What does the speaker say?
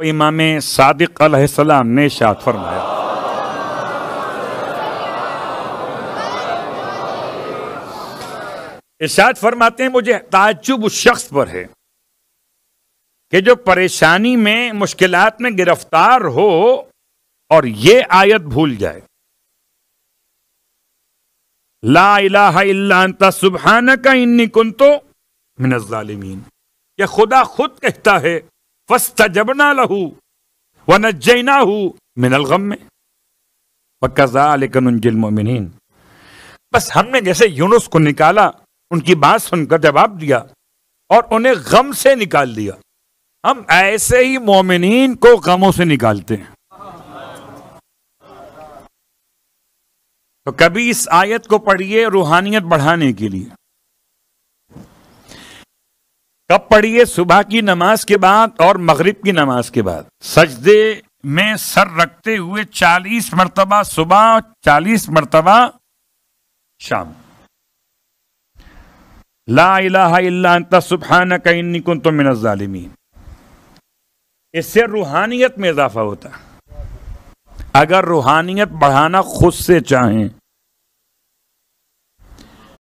तो इमाम सादिक अलैहिस्सलाम ने शाद फरमाया इर्शाद फरमाते हैं मुझे ताजुब उस शख्स पर है कि जो परेशानी में मुश्किलात में गिरफ्तार हो और ये आयत भूल जाए ला इलाहा इल्ला अंता सुबहाना का इन्नी कुन तो मिनजालिमीन यह खुदा खुद कहता है फस्तजबना लहू व नजैना हु मिनल गम में वक़ा बस हमने जैसे यूनुस को निकाला उनकी बात सुनकर जवाब दिया और उन्हें गम से निकाल दिया हम ऐसे ही मोमिन को गमों से निकालते हैं तो कभी इस आयत को पढ़िए रूहानियत बढ़ाने के लिए कब पढ़िए सुबह की नमाज के बाद और मगरिब की नमाज के बाद सजदे में सर रखते हुए चालीस मरतबा सुबह और चालीस मरतबा शाम ला इलाहा इला सुबहाना कहीं कुन तो मिनजालिमी इससे रूहानियत में इजाफा होता अगर रूहानियत बढ़ाना खुद से चाहें